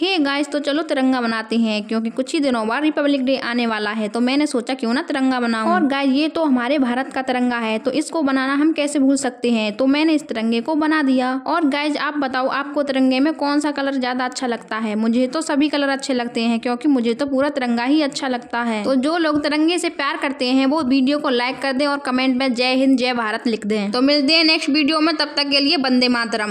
हे hey guys तो चलो तिरंगा बनाते हैं क्योंकि कुछ ही दिनों बाद रिपब्लिक डे आने वाला है तो मैंने सोचा क्यों ना तिरंगा बनाऊं और गाइस ये तो हमारे भारत का तिरंगा है तो इसको बनाना हम कैसे भूल सकते हैं तो मैंने इस तिरंगे को बना दिया और गाइस आप बताओ आपको तिरंगे में कौन सा कलर ज्यादा अच्छा लगता है मुझे तो सभी कलर अच्छे लगते हैं क्योंकि मुझे तो पूरा तिरंगा ही अच्छा लगता है तो जो लोग तिरंगे से प्यार करते हैं वो वीडियो को लाइक कर दे और कमेंट में जय हिंद जय भारत लिख दे तो मिलते हैं नेक्स्ट वीडियो में तब तक के लिए बंदे मातरम